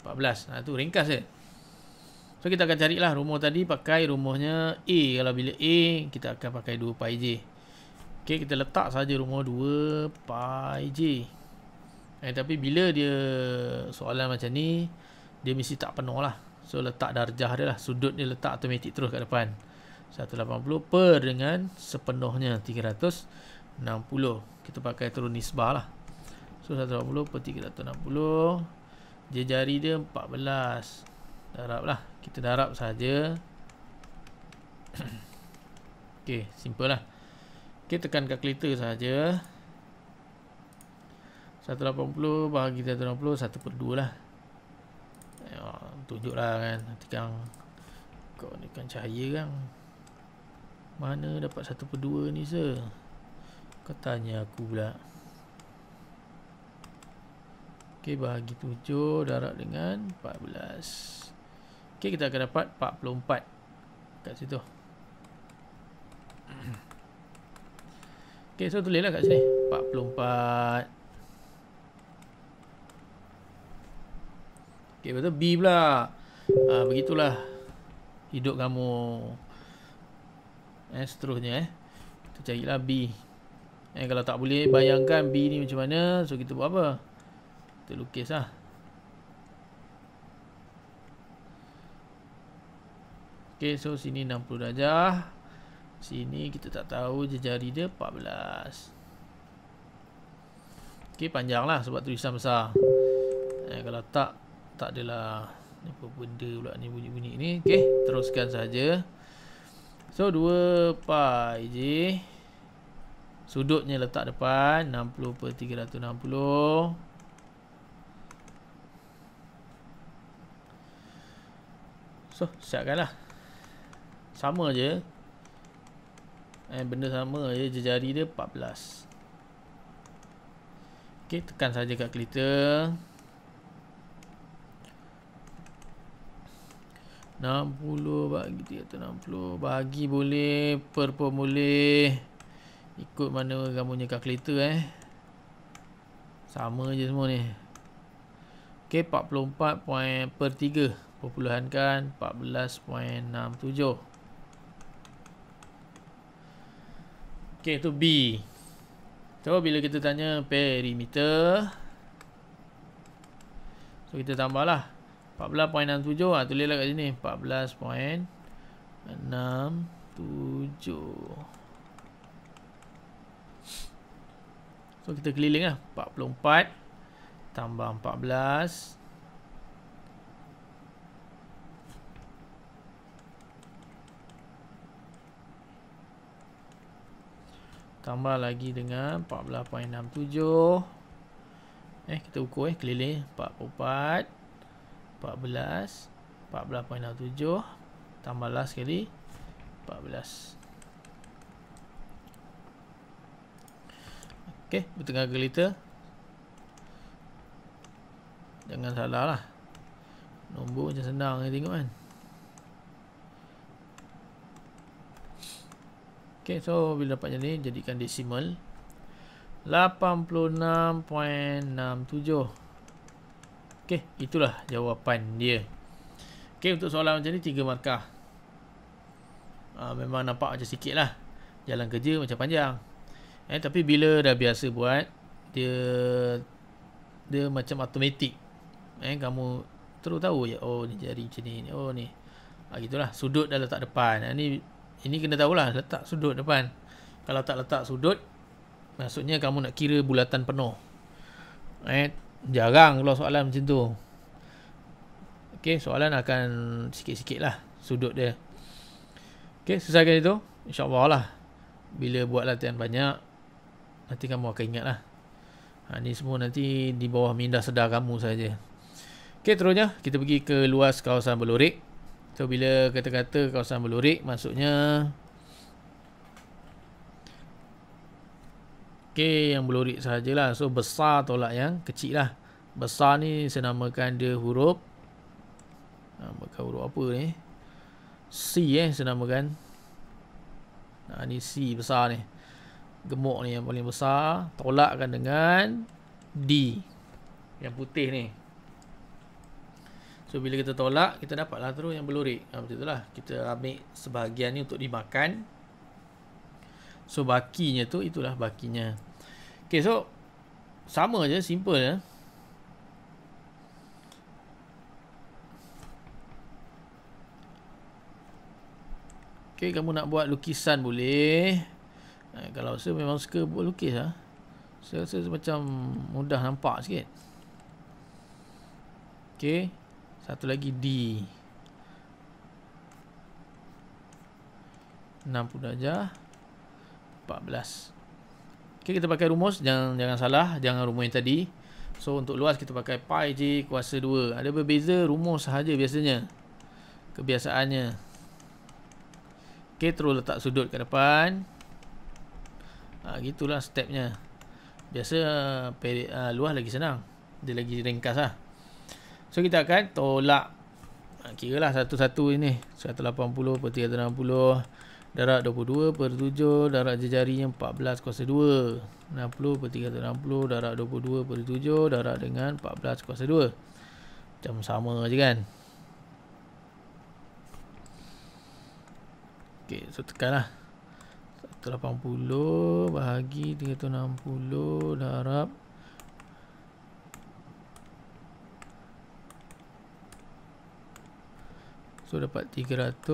14. Nah, ha, tu ringkas je. So kita akan carilah rumah tadi pakai rumahnya A. Kalau bila A kita akan pakai 2 pi j. Okey kita letak saja rumah 2 pi j. Eh tapi bila dia soalan macam ni dia mesti tak penuh lah. So letak darjah dia lah. Sudut dia letak automatik terus kat depan. 180 per dengan sepenuhnya 360. Kita pakai turun nisbah lah. So 180 per 360. Dia jari dia 14. 14 darab lah kita darab saja (clears throat) ok simple lah kita okay, tekan kat clitter saja 180 bahagi 160 satu per dua lah Ayuh, tunjuk lah kan nanti kan kau ni kan cahaya kan mana dapat satu per dua ni se kau tanya aku pula ok bahagi tujuh darab dengan 14 14 Okey, kita akan dapat 44 kat situ. Okey, so tulislah kat sini. 44. Okey, betul B pula. Ha, begitulah hidup kamu. Eh, seterusnya eh. Kita carilah B. Eh, kalau tak boleh bayangkan B ni macam mana, so kita buat apa? Kita lukislah. Okey, so sini 60 darjah. Sini kita tak tahu jejari dia 14. Okey, panjanglah sebab tulisan besar. Eh, kalau tak tak adalah apa benda pula ni bunyi-bunyi ni. Okey, teruskan saja. So 2 pi j sudutnya letak depan 60 per 360 So, siapkanlah sama je eh benda sama je jari dia 14 ok tekan saja kat kereta enam puluh bagi tiga atau enam puluh bagi boleh per per boleh ikut mana kamu punya kalkulator eh sama je semua ni Okay empat puluh empat poin per tiga perpuluhan kan empat belas poin enam tujuh Okay, tu B. So, bila kita tanya perimeter. So, kita tambahlah. 14.67. Ha, ah, tulislah kat sini. 14.67. So, kita keliling lah. 44 tambah 14. Tambah lagi dengan 14.67 Eh kita ukur eh keliling 44 14 14.67 Tambah last sekali 14 Ok bertengah geliter Jangan salah lah Nombor macam senang ni tengok kan 14.67 ok so bila dapat macam ni jadikan decimal 86.67 ok itulah jawapan dia ok untuk soalan macam ni 3 markah Ha, memang nampak macam sikit lah Jalan kerja macam panjang eh, Tapi bila dah biasa buat Dia Dia macam automatik eh, Kamu terus tahu ya, Oh ni jari macam ni, ni Oh ni ha, Gitulah Sudut dah letak depan ha, Ni ini kena tahulah letak sudut depan. Kalau tak letak sudut, maksudnya kamu nak kira bulatan penuh. Eh, jarang kalau soalan macam tu. Okey, soalan akan sikit-sikit lah sudut dia. Okey, selesaikan itu. InsyaAllah lah. Bila buat latihan banyak, nanti kamu akan ingat lah. Ha, ini semua nanti di bawah minda sedar kamu saja. Okey, terusnya kita pergi ke luas kawasan berlorik. So bila kata-kata kawasan belurik maksudnya Okay yang belurik sahajalah So besar tolak yang kecil lah Besar ni saya namakan dia huruf Namakan ah, huruf apa ni C eh saya namakan nah, Ni C besar ni Gemuk ni yang paling besar Tolakkan dengan D Yang putih ni So bila kita tolak kita dapatlah terus yang belurik. Ha, macam itulah kita ambil sebahagian ni untuk dimakan. So bakinya tu itulah bakinya. Okay so sama je simple je. Okay kamu nak buat lukisan boleh. Ha, kalau saya memang suka buat lukis lah. Saya rasa macam mudah nampak sikit. Okay. Satu lagi D 60 darjah 14 Okay, kita pakai rumus jangan jangan salah jangan rumus yang tadi so untuk luas kita pakai pi j kuasa 2 ada berbeza rumus sahaja biasanya kebiasaannya okey terus letak sudut ke depan ah ha, gitulah stepnya biasa peri, ha, luas lagi senang dia lagi ringkaslah So kita akan tolak ha, Kira lah satu-satu ini 180 per 360 Darat 22 per 7 Darat jejari 14 kuasa 2 60 per 360 Darat 22 per 7 Darat dengan 14 kuasa 2 Macam sama je kan Ok so tekan lah 180 bahagi 360 darab 22 So dapat 308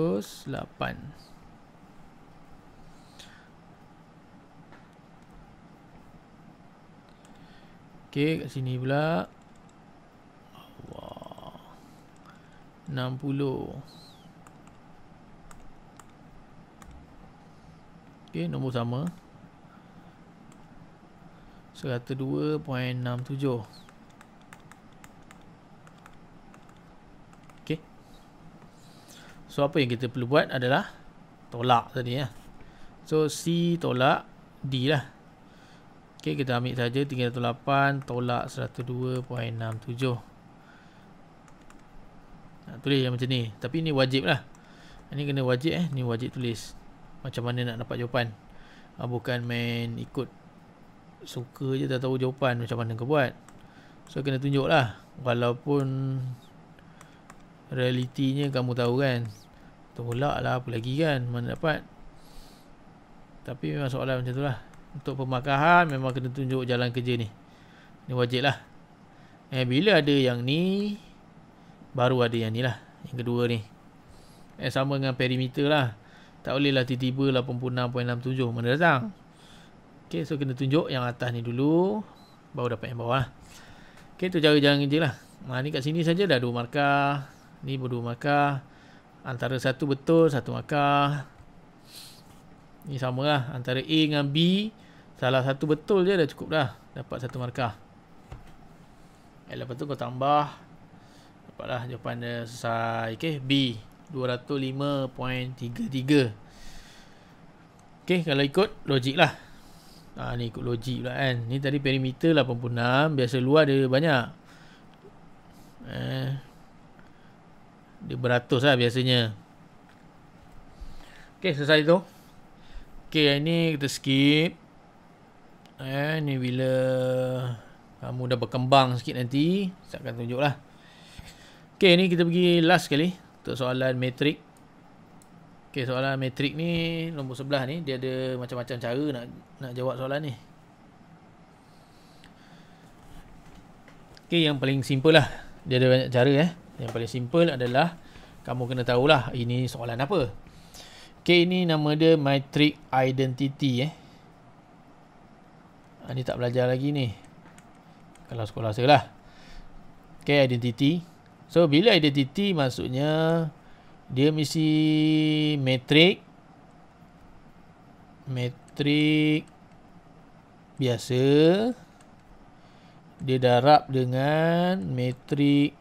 Okay kat sini pula Wah. 60 Okay nombor sama 102.67 So apa yang kita perlu buat adalah tolak tadi ya. So C tolak D lah. Okey kita ambil saja 308 tolak 102.67. Nak tulis yang macam ni. Tapi ni wajib lah. Ini kena wajib eh. Ni wajib tulis. Macam mana nak dapat jawapan. Ah, bukan main ikut. Suka je tak tahu jawapan. Macam mana kau buat. So kena tunjuk lah. Walaupun. Realitinya kamu tahu kan. Tolak lah apa lagi kan Mana dapat Tapi memang soalan macam tu lah Untuk pemakahan memang kena tunjuk jalan kerja ni Ni wajib lah Eh bila ada yang ni Baru ada yang ni lah Yang kedua ni Eh sama dengan perimeter lah Tak boleh lah tiba-tiba 86.67 Mana datang Okay so kena tunjuk yang atas ni dulu Baru dapat yang bawah lah Okay tu cara jalan kerja lah Nah ha, ni kat sini saja dah dua markah Ni berdua markah antara satu betul satu makah ni sama lah antara A dengan B salah satu betul je dah cukup dah dapat satu markah eh, lepas tu kau tambah dapatlah jawapan dia selesai okay, B 205.33 okay kalau ikut logik lah ha, ni ikut logik pula kan ni tadi perimeter 86 biasa luar dia banyak eh dia beratus lah biasanya. Okay, selesai tu. Okay, yang ni kita skip. Eh, ni bila kamu dah berkembang sikit nanti, saya akan tunjuk lah. Okay, ni kita pergi last sekali untuk soalan matrik. Okay, soalan matrik ni nombor sebelah ni, dia ada macam-macam cara nak nak jawab soalan ni. Okay, yang paling simple lah. Dia ada banyak cara eh. Yang paling simple adalah kamu kena tahulah ini soalan apa. Okay, ini nama dia matrix identity eh. Ini ah, tak belajar lagi ni. Kalau sekolah saya lah. Okay, identity. So, bila identity maksudnya dia mesti matrix matrix biasa dia darab dengan matrix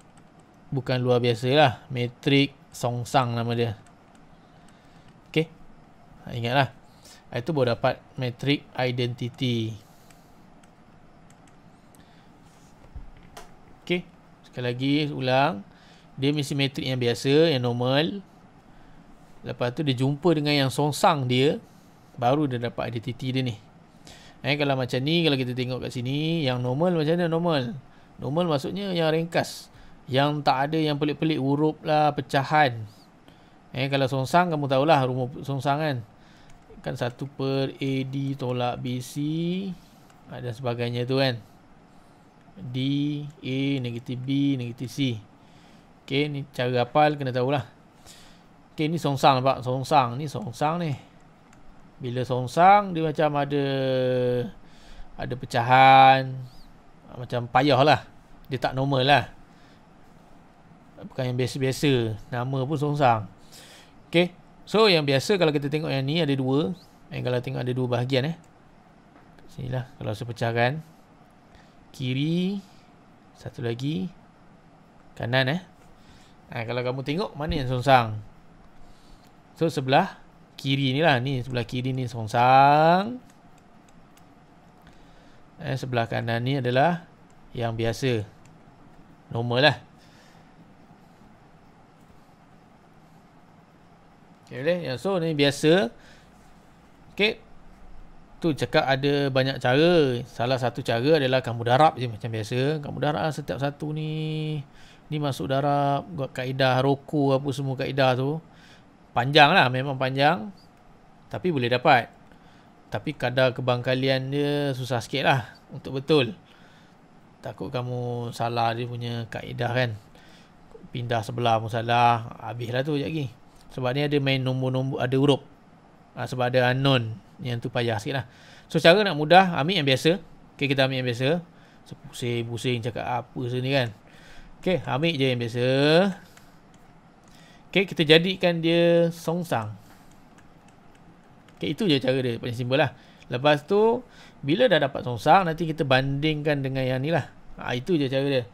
bukan luar biasa lah. Metric Song Sang nama dia. Okay. Ingatlah. Itu baru dapat metric identity. Okay. Sekali lagi ulang. Dia mesti metric yang biasa, yang normal. Lepas tu dia jumpa dengan yang Song Sang dia. Baru dia dapat identity dia ni. Eh, kalau macam ni, kalau kita tengok kat sini. Yang normal macam mana normal? Normal maksudnya yang ringkas. Yang tak ada yang pelik-pelik huruf lah pecahan. Eh kalau songsang kamu tahulah rumus songsang kan. Kan 1 per AD tolak BC ah, dan sebagainya tu kan. D, A, negatif B, negatif C. Okey ni cara hafal kena tahulah. Okey ni songsang nampak? Songsang ni songsang ni. Bila songsang dia macam ada ada pecahan. Macam payah lah. Dia tak normal lah bukan yang biasa-biasa nama pun songsang Okay, so yang biasa kalau kita tengok yang ni ada dua yang kalau tengok ada dua bahagian eh sinilah kalau saya pecahkan kiri satu lagi kanan eh nah, kalau kamu tengok mana yang songsang so sebelah kiri ni lah ni sebelah kiri ni songsang eh sebelah kanan ni adalah yang biasa normal lah Okay, ya yang so ni biasa. Okay. Tu cakap ada banyak cara. Salah satu cara adalah kamu darab je macam biasa. Kamu darab lah setiap satu ni. Ni masuk darab. Buat kaedah roku apa semua kaedah tu. Panjang lah memang panjang. Tapi boleh dapat. Tapi kadar kebangkalian dia susah sikit lah. Untuk betul. Takut kamu salah dia punya kaedah kan. Pindah sebelah pun salah. Habislah tu sekejap lagi. Sebab ni ada main nombor-nombor Ada huruf ha, Sebab ada unknown Yang tu payah sikit So cara nak mudah Ambil yang biasa Okay kita ambil yang biasa so, pusing cakap apa sini ni kan Okay ambil je yang biasa Okay kita jadikan dia songsang Okay itu je cara dia Paling simple lah Lepas tu Bila dah dapat songsang Nanti kita bandingkan dengan yang ni lah ha, Itu je cara dia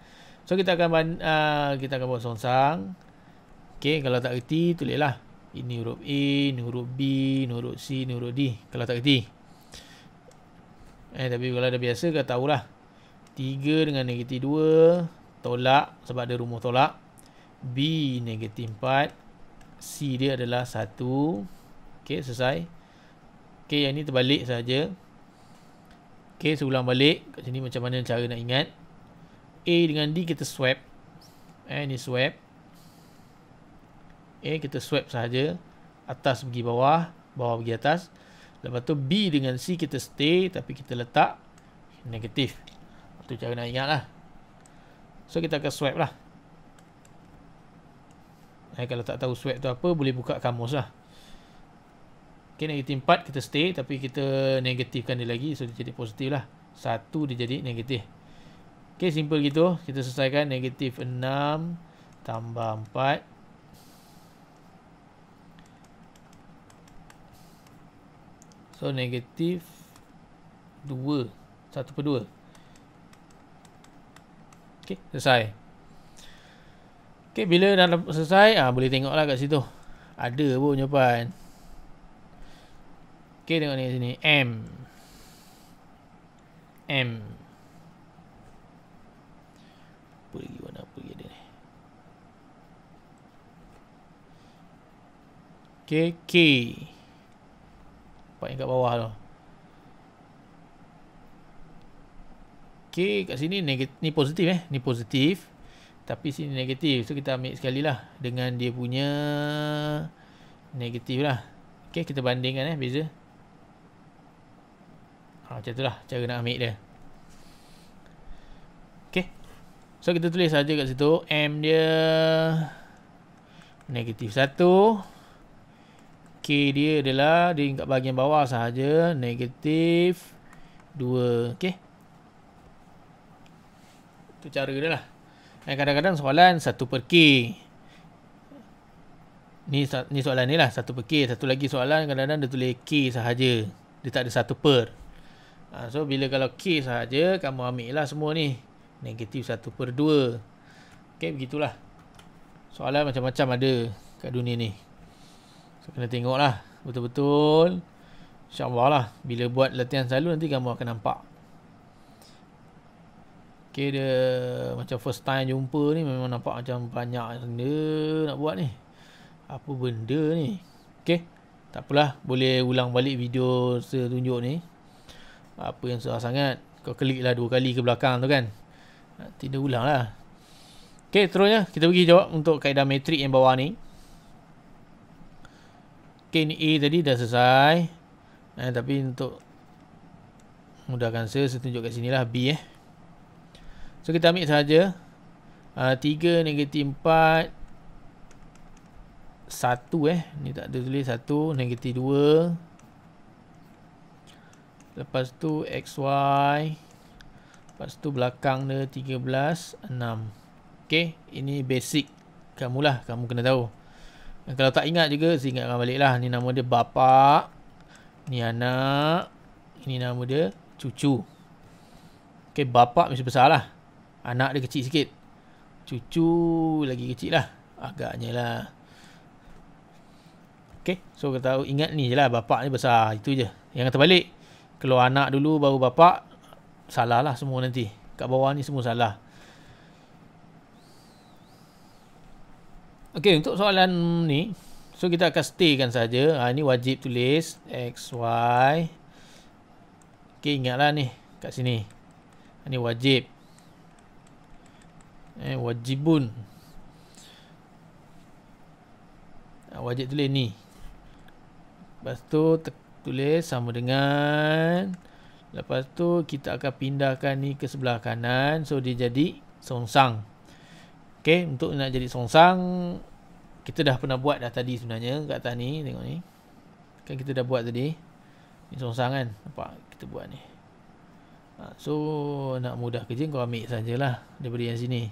So kita akan uh, kita akan buat songsang Okey, kalau tak reti, tulislah. Ini huruf A, ini huruf B, ini huruf C, ini huruf D. Kalau tak reti. Eh, tapi kalau dah biasa, kau tahulah. 3 dengan negatif 2, tolak sebab ada rumus tolak. B negatif 4, C dia adalah 1. Okey, selesai. Okey, yang ni terbalik saja. Okey, seulang balik. Kat sini macam mana cara nak ingat. A dengan D kita swap. Eh, ni swap okay, eh, kita swap saja atas pergi bawah bawah pergi atas lepas tu B dengan C kita stay tapi kita letak negatif tu cara nak ingat lah so kita akan swap lah eh, kalau tak tahu swap tu apa boleh buka kamus lah ok negatif 4 kita stay tapi kita negatifkan dia lagi so dia jadi positif lah 1 dia jadi negatif Okay, simple gitu kita selesaikan negatif 6 tambah 4 So negatif 2 1 per 2 Ok selesai Ok bila dah selesai ah Boleh tengok lah kat situ Ada pun jawapan Ok tengok ni kat sini M M Apa lagi warna apa ni Ok K Nampak yang kat bawah tu. Okay, kat sini negatif, ni positif eh. Ni positif. Tapi sini negatif. So, kita ambil sekali lah. Dengan dia punya negatif lah. Okay, kita bandingkan eh. Beza. Ha, macam tu lah. Cara nak ambil dia. Okay. So, kita tulis saja kat situ. M dia negatif 1. K dia adalah di kat bahagian bawah sahaja negatif 2 okey tu cara dia lah kadang-kadang soalan 1 per K ni, ni soalan ni lah 1 per K satu lagi soalan kadang-kadang dia tulis K sahaja dia tak ada 1 per ha, so bila kalau K sahaja kamu ambil lah semua ni negatif 1 per 2 okey begitulah soalan macam-macam ada kat dunia ni So, kena tengok lah. Betul-betul. InsyaAllah lah. Bila buat latihan selalu nanti kamu akan nampak. Okay, dia macam first time jumpa ni memang nampak macam banyak benda nak buat ni. Apa benda ni? Okay. Takpelah. Boleh ulang balik video saya tunjuk ni. Apa yang susah sangat. Kau klik lah dua kali ke belakang tu kan. Tidak dia ulang lah. Okay, terusnya kita pergi jawab untuk kaedah metrik yang bawah ni chain A tadi dah selesai eh, tapi untuk mudahkan saya saya tunjuk kat sini lah B eh. so kita ambil sahaja uh, ah, 3 negatif 4 1 eh ni tak ada tulis 1 negatif 2 lepas tu XY lepas tu belakang dia 13 6 Okay, ini basic kamu lah kamu kena tahu kalau tak ingat juga, saya ingatkan balik lah. Ini nama dia bapa, ni anak. Ini nama dia cucu. Okay, bapa mesti besar lah. Anak dia kecil sikit. Cucu lagi kecil lah. Agaknya lah. Okay, so kita tahu ingat ni je lah. Bapak ni besar. Itu je. Yang balik, Kalau anak dulu baru bapa salah lah semua nanti. Kat bawah ni semua salah. Okey, untuk soalan ni, so kita akan staykan saja. Ha ini wajib tulis x y. Okey, ingatlah ni kat sini. Ini ah, wajib. Eh wajibun. Ah, wajib tulis ni. Lepas tu tulis sama dengan Lepas tu kita akan pindahkan ni ke sebelah kanan so dia jadi songsang. -song. Okey, untuk nak jadi songsang kita dah pernah buat dah tadi sebenarnya kat atas ni, tengok ni. Kan kita dah buat tadi. Ni songsang kan. Nampak kita buat ni. Ha, so nak mudah kerja kau ambil sajalah daripada yang sini.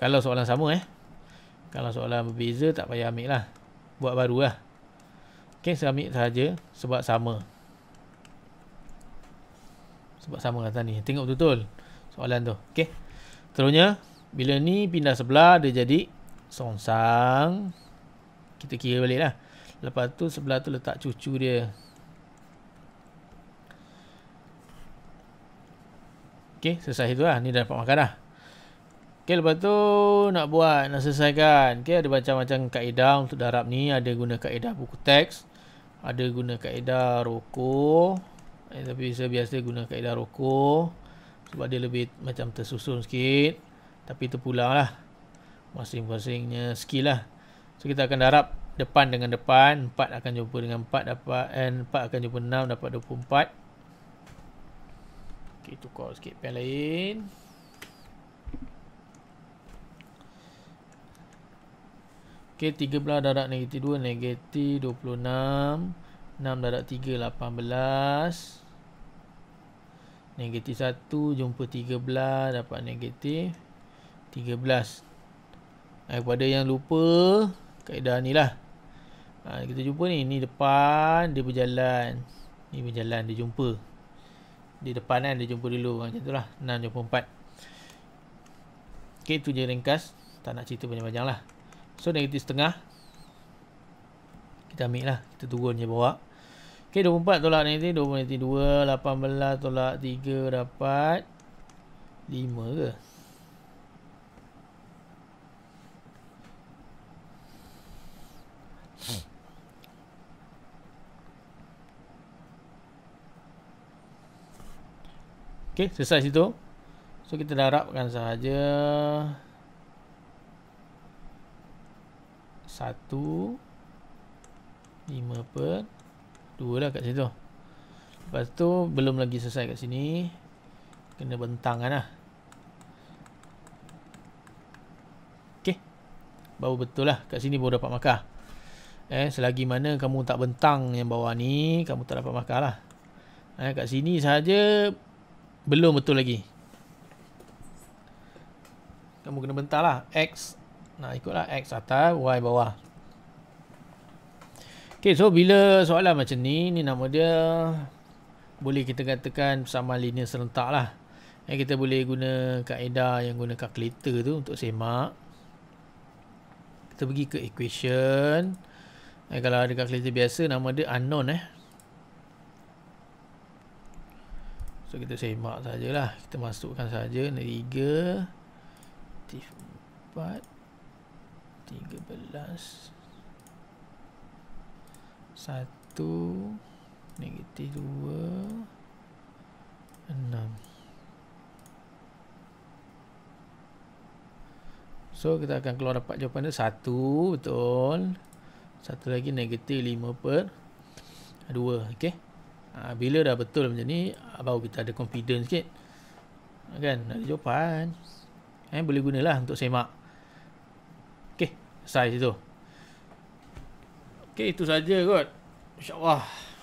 Kalau soalan sama eh. Kalau soalan berbeza tak payah ambil lah. Buat baru lah. Okay, saya ambil sahaja sebab sama. Sebab sama lah tadi. Tengok betul-betul soalan tu. Okay. terusnya. Bila ni pindah sebelah dia jadi songsang. Kita kira baliklah. Lepas tu sebelah tu letak cucu dia. Okey, selesai itu lah. Ni dah dapat makan dah. Okey, lepas tu nak buat, nak selesaikan. Okey, ada macam-macam kaedah untuk darab ni. Ada guna kaedah buku teks. Ada guna kaedah roko. Eh, tapi saya biasa guna kaedah roko. Sebab dia lebih macam tersusun sikit. Tapi itu pula lah Masing-masingnya skill lah So kita akan darab depan dengan depan 4 akan jumpa dengan 4 dapat eh, And 4 akan jumpa 6 dapat 24 Okay tukar sikit pen lain Okay 13 darab negatif 2 Negatif 26 6 darab 3 18 Negatif 1 Jumpa 13 dapat negatif 13 eh, Kepada yang lupa Kaedah ni lah ha, Kita jumpa ni Ni depan Dia berjalan Ni berjalan Dia jumpa Di depan kan Dia jumpa dulu ha, Macam tu lah 6 jumpa 4 Okay tu je ringkas Tak nak cerita panjang-panjang lah So negatif setengah Kita ambil lah Kita turun je bawa Okay 24 tolak negatif 24 negatif 2 18 tolak 3 Dapat 5 ke ok selesai situ so kita dah harapkan sahaja satu lima per dua lah kat situ lepas tu belum lagi selesai kat sini kena bentang kan lah Baru betul lah kat sini baru dapat makar Eh selagi mana kamu tak bentang yang bawah ni Kamu tak dapat makar lah Eh kat sini saja. Belum betul lagi. Kamu kena bentar lah. X. Nah, ikutlah X atas, Y bawah. Okay, so bila soalan macam ni, ni nama dia boleh kita katakan sama linear serentak lah. Eh, kita boleh guna kaedah yang guna kalkulator tu untuk semak. Kita pergi ke equation. Eh, kalau ada kalkulator biasa, nama dia unknown eh. So kita semak sajalah. Kita masukkan saja 3 4 13 14 15 16 17 18 19 So kita akan keluar dapat jawapan dia 1 betul. Satu lagi negatif lima per dua, Okey. Ha, bila dah betul macam ni, baru kita ada confidence sikit. Kan? Ada jawapan. Eh, boleh gunalah untuk semak. Okay, size itu. Okay itu saja kot. InsyaAllah.